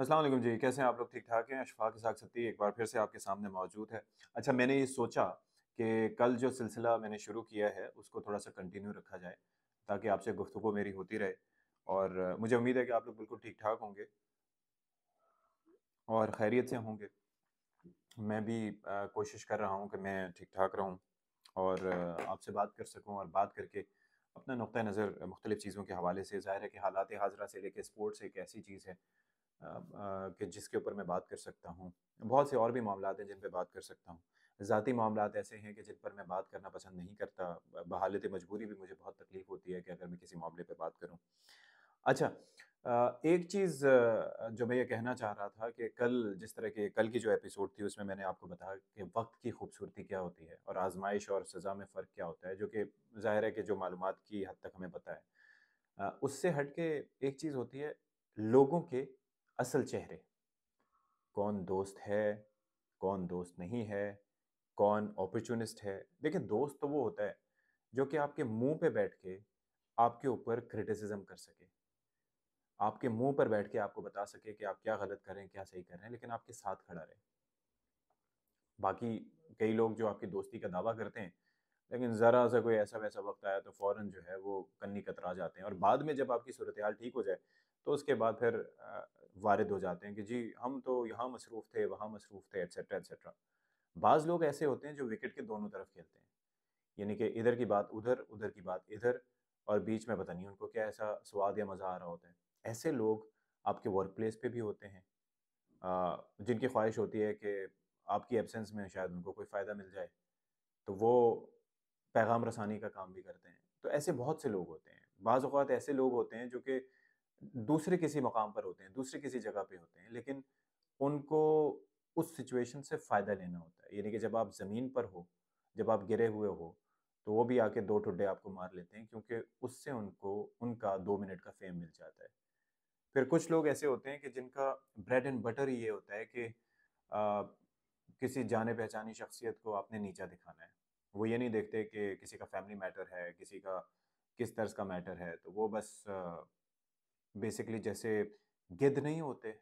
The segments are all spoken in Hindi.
असलम जी कैसे हैं आप लोग ठीक ठाक हैं अशफाक साग सत्ती एक बार फिर से आपके सामने मौजूद है अच्छा मैंने ये सोचा कि कल जो सिलसिला मैंने शुरू किया है उसको थोड़ा सा कंटिन्यू रखा जाए ताकि आपसे गुफ्तु मेरी होती रहे और मुझे उम्मीद है कि आप लोग बिल्कुल ठीक ठाक होंगे और खैरियत से होंगे मैं भी आ, कोशिश कर रहा हूँ कि मैं ठीक ठाक रहूँ और आपसे बात कर सकूँ और बात करके अपना नुक़ नज़र मुख्तलिफ़ चीज़ों के हवाले से ज़ाहिर है कि हालात हाजरा से लेकर स्पोर्ट्स एक ऐसी चीज़ है कि जिसके ऊपर मैं बात कर सकता हूँ बहुत से और भी मामला हैं जिन पर बात कर सकता हूँ ज़ाती मामला ऐसे हैं कि जिन पर मैं बात करना पसंद नहीं करता बहालत मजबूरी भी मुझे बहुत तकलीफ़ होती है कि अगर मैं किसी मामले पर बात करूँ अच्छा एक चीज़ जो मैं ये कहना चाह रहा था कि कल जिस तरह के कल की जो एपिसोड थी उसमें मैंने आपको बताया कि वक्त की खूबसूरती क्या होती है और आजमाइश और सज़ा में फ़र्क क्या होता है जो कि ज़ाहिर है कि जो मालूम की हद तक हमें पता है उससे हट के एक चीज़ होती है लोगों के असल चेहरे कौन दोस्त है कौन दोस्त नहीं है कौन अपॉर्चुनिस्ट है देखिए दोस्त तो वो होता है जो कि आपके मुंह पे बैठ के आपके ऊपर क्रिटिसिज्म कर सके आपके मुंह पर बैठ के आपको बता सके कि आप क्या गलत कर रहे हैं क्या सही कर रहे हैं लेकिन आपके साथ खड़ा रहे बाकी कई लोग जो आपकी दोस्ती का दावा करते हैं लेकिन ज़रा सा कोई ऐसा वैसा वक्त आया तो फ़ौरन जो है वो कन्नी कतरा जाते हैं और बाद में जब आपकी सूरत हाल ठीक हो जाए तो उसके बाद फिर वारद हो जाते हैं कि जी हम तो यहाँ मसरूफ़ थे वहाँ मसरूफ़ थे एट्सट्रा एट्सट्रा बाज़ लोग ऐसे होते हैं जो विकेट के दोनों तरफ खेलते हैं यानी कि इधर की बात उधर उधर की बात इधर और बीच में पता नहीं उनको क्या ऐसा स्वाद या मज़ा आ रहा होता है ऐसे लोग आपके वर्क प्लेस पर भी होते हैं जिनकी ख्वाहिश होती है कि आपकी एबसेंस में शायद उनको कोई फ़ायदा मिल जाए तो वो पैगाम रसानी का काम भी करते हैं तो ऐसे बहुत से लोग होते हैं बाज़ अवत ऐसे लोग होते हैं जो कि दूसरे किसी मकाम पर होते हैं दूसरे किसी जगह पे होते हैं लेकिन उनको उस सिचुएशन से फ़ायदा लेना होता है यानी कि जब आप ज़मीन पर हो जब आप गिरे हुए हो तो वो भी आके दो टुड्डे आपको मार लेते हैं क्योंकि उससे उनको उनका दो मिनट का फेम मिल जाता है फिर कुछ लोग ऐसे होते हैं कि जिनका ब्रेड एंड बटर ये होता है कि आ, किसी जाने पहचानी शख्सियत को आपने नीचा दिखाना है वो ये नहीं देखते कि किसी का फैमिली मैटर है किसी का किस तर्ज का मैटर है तो वो बस आ, बेसिकली जैसे गिद्ध नहीं होते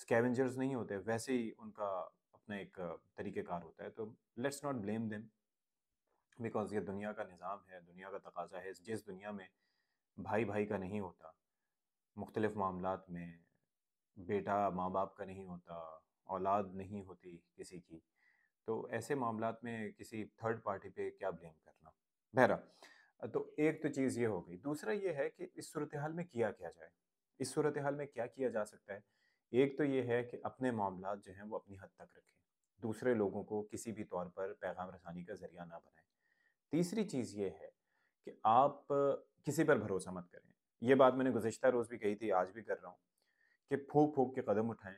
स्कैवेंजर्स नहीं होते वैसे ही उनका अपना एक तरीक़ेकार होता है तो let's not blame them because ये दुनिया का निज़ाम है दुनिया का तकाजा है जिस दुनिया में भाई भाई का नहीं होता मुख्तलिफ़ मामला में बेटा माँ बाप का नहीं होता औलाद नहीं होती किसी की तो ऐसे मामला में किसी थर्ड पार्टी पे क्या ब्लेम करना बहरा तो एक तो चीज़ ये हो गई दूसरा ये है कि इस सूरत हाल में किया क्या जाए इस सूरत हाल में क्या किया जा सकता है एक तो ये है कि अपने मामला जो हैं वो अपनी हद तक रखें दूसरे लोगों को किसी भी तौर पर पैगाम रसानी का ज़रिया ना बनाएं तीसरी चीज़ ये है कि आप किसी पर भरोसा मत करें ये बात मैंने गुजशत रोज़ भी कही थी आज भी कर रहा हूँ कि फूक फूक के कदम उठाएं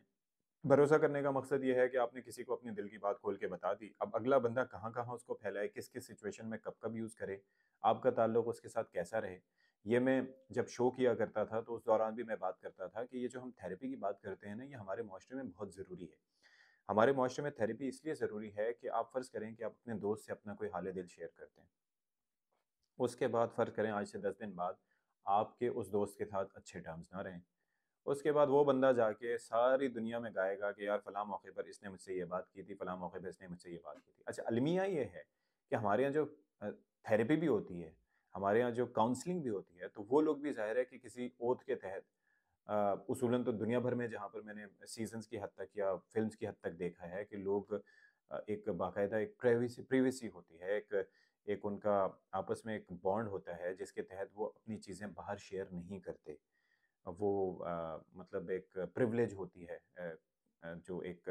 भरोसा करने का मकसद ये है कि आपने किसी को अपने दिल की बात खोल के बता दी अब अगला बंदा कहाँ कहाँ उसको फैलाए किस किस सिचुएशन में कब कब यूज़ करे आपका ताल्लुक उसके साथ कैसा रहे ये मैं जब शो किया करता था तो उस दौरान भी मैं बात करता था कि ये जो हम थेरेपी की बात करते हैं ना ये हमारे माशरे में बहुत ज़रूरी है हमारे माशरे में थेरेपी इसलिए ज़रूरी है कि आप फ़र्ज़ करें कि आप अपने दोस्त से अपना कोई हाल दिल शेयर करते हैं उसके बाद फ़र्ज़ करें आज से दस दिन बाद आपके उस दोस्त के साथ अच्छे टर्म्स ना रहें उसके बाद वो बंदा जाके सारी दुनिया में गाएगा कि यार फलां मौके पर इसने मुझसे ये बात की थी फला मौके पर इसने मुझसे ये बात की थी अच्छा अलमिया ये है कि हमारे यहाँ जो थेरेपी भी होती है हमारे यहाँ जो काउंसलिंग भी होती है तो वो लोग भी जाहिर है कि किसी ओथ के तहत उसूलन तो दुनिया भर में जहाँ पर मैंने सीजन्स की हद तक या फिल्म की हद तक देखा है कि लोग एक बाकायदा एक प्राइवेसी प्रिवेसी होती है एक एक उनका आपस में एक बॉन्ड होता है जिसके तहत वो अपनी चीज़ें बाहर शेयर नहीं करते वो आ, मतलब एक प्रिविलेज होती है जो एक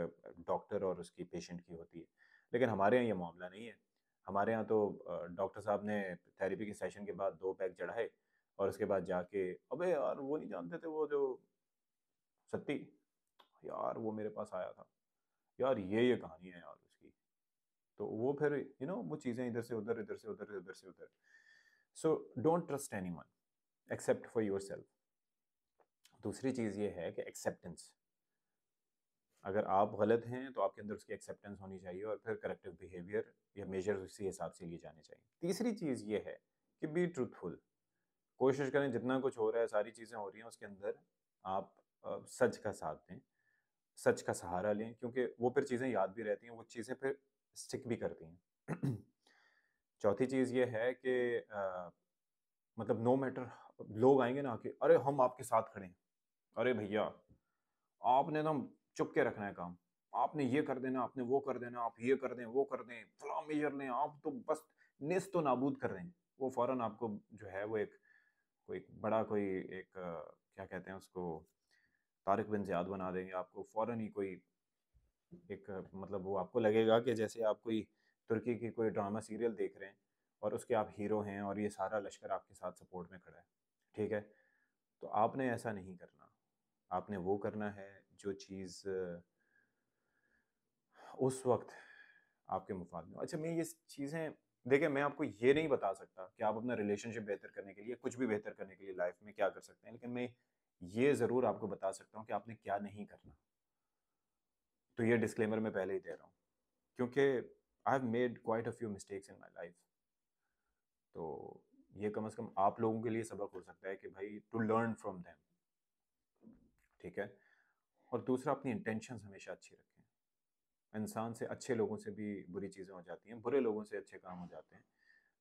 डॉक्टर और उसकी पेशेंट की होती है लेकिन हमारे यहाँ ये मामला नहीं है हमारे यहाँ तो डॉक्टर साहब ने थेरेपी के सेशन के बाद दो पैक चढ़ाए और उसके बाद जाके अबे यार वो नहीं जानते थे वो जो सत्ती यार वो मेरे पास आया था यार ये ये कहानी है यार उसकी तो वो फिर यू नो वो चीज़ें इधर से उधर इधर से उधर इधर से उधर so don't trust anyone except for yourself दूसरी चीज़ ये है कि एक्सेप्टेंस अगर आप गलत हैं तो आपके अंदर उसकी एक्सेप्टेंस होनी चाहिए और फिर करेक्टिव बिहेवियर या मेजर उसी हिसाब से लिए जाने चाहिए तीसरी चीज़ ये है कि बी ट्रूथफुल कोशिश करें जितना कुछ हो रहा है सारी चीज़ें हो रही हैं उसके अंदर आप सच का साथ दें सच का सहारा लें क्योंकि वो फिर चीज़ें याद भी रहती हैं वो चीज़ें फिर स्टिक भी करती हैं चौथी चीज़ ये है कि आ, मतलब नो मैटर लोग आएंगे ना कि अरे हम आपके साथ खड़े हैं अरे भैया आपने ना चुप के रखना है काम आपने ये कर देना आपने वो कर देना आप ये कर दें वो कर दें फला मेजर लें आप तो बस निस तो नाबूद कर दें वो फौरन आपको जो है वो एक कोई बड़ा कोई एक क्या कहते हैं उसको तारक बिन ज्याद बना देंगे आपको फौरन ही कोई एक मतलब वो आपको लगेगा कि जैसे आप कोई तुर्की की कोई ड्रामा सीरियल देख रहे हैं और उसके आप हीरो हैं और ये सारा लश्कर आपके साथ सपोर्ट में खड़ा है ठीक है तो आपने ऐसा नहीं करना आपने वो करना है जो चीज़ उस वक्त आपके मुफाद में अच्छा मैं ये चीज़ें देखिए मैं आपको ये नहीं बता सकता कि आप अपना रिलेशनशिप बेहतर करने के लिए कुछ भी बेहतर करने के लिए लाइफ में क्या कर सकते हैं लेकिन मैं ये ज़रूर आपको बता सकता हूँ कि आपने क्या नहीं करना तो ये डिस्क्लेमर मैं पहले ही दे रहा हूँ क्योंकि I have made quite a few mistakes in my life तो ये कम अज़ कम आप लोगों के लिए सबक हो सकता है कि भाई टू लर्न फ्रॉम दैम ठीक है और दूसरा अपनी इंटेंशन हमेशा अच्छी रखें इंसान से अच्छे लोगों से भी बुरी चीज़ें हो जाती हैं बुरे लोगों से अच्छे काम हो जाते हैं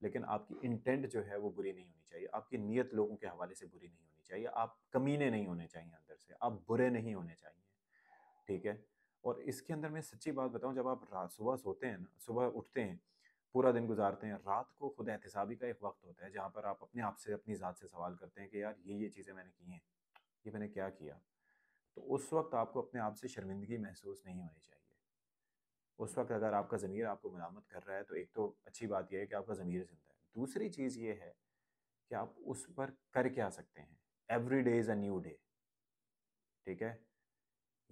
लेकिन आपकी इंटेंट जो है वो बुरी नहीं होनी चाहिए आपकी नीयत लोगों के हवाले से बुरी नहीं होनी चाहिए आप कमीने नहीं होने चाहिए अंदर से आप बुरे नहीं होने चाहिए ठीक है और इसके अंदर मैं सच्ची बात बताऊं जब आप सुबह सोते हैं ना सुबह उठते हैं पूरा दिन गुजारते हैं रात को खुद एहतसाबी का एक वक्त होता है जहाँ पर आप अपने आप से अपनी ज़ात से सवाल करते हैं कि यार ये ये चीज़ें मैंने की हैं ये मैंने क्या किया तो उस वक्त आपको अपने आप से शर्मिंदगी महसूस नहीं होनी चाहिए उस वक्त अगर आपका ज़मीर आपको मलामत कर रहा है तो एक तो अच्छी बात यह है कि आपका ज़मीर जिंदा है दूसरी चीज़ ये है कि आप उस पर कर क्या सकते हैं every day is a new day ठीक है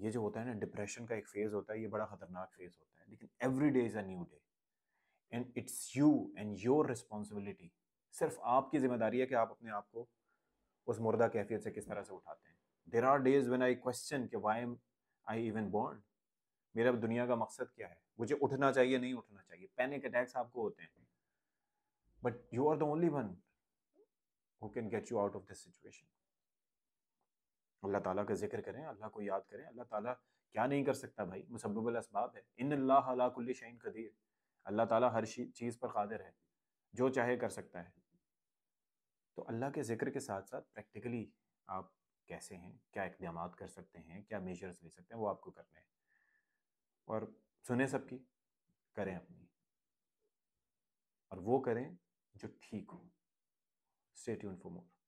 ये जो होता है ना डिप्रेशन का एक फेज़ होता है ये बड़ा ख़तरनाक फेज़ होता है लेकिन every day is a new day and it's you and your responsibility सिर्फ आपकी जिम्मेदारी है कि आप अपने आप को उस मुर्दा कैफियत से किस तरह से उठाते हैं there are days when I question कि why am I even born मेरा दुनिया का मकसद क्या है मुझे उठना चाहिए नहीं उठना चाहिए पैनिक अटैक्स आपको होते हैं but you are the only one who can get you out of this situation Allah ताला का जिक्र करें अल्लाह को याद करें अल्लाह ताला क्या नहीं कर सकता भाई मुसब्बल इसबाब है इन अल्लाह अलाकुल्ल शैन कदीर अल्लाह ताला हर चीज़ पर कादिर है जो चाहे कर सकता है तो अल्लाह के जिक्र के साथ साथ प्रैक्टिकली आप कैसे हैं क्या इकदाम कर सकते हैं क्या मेजर्स ले सकते हैं वो आपको करने हैं और सुने सबकी करें अपनी और वो करें जो ठीक हो स्टेट यून फॉर मोर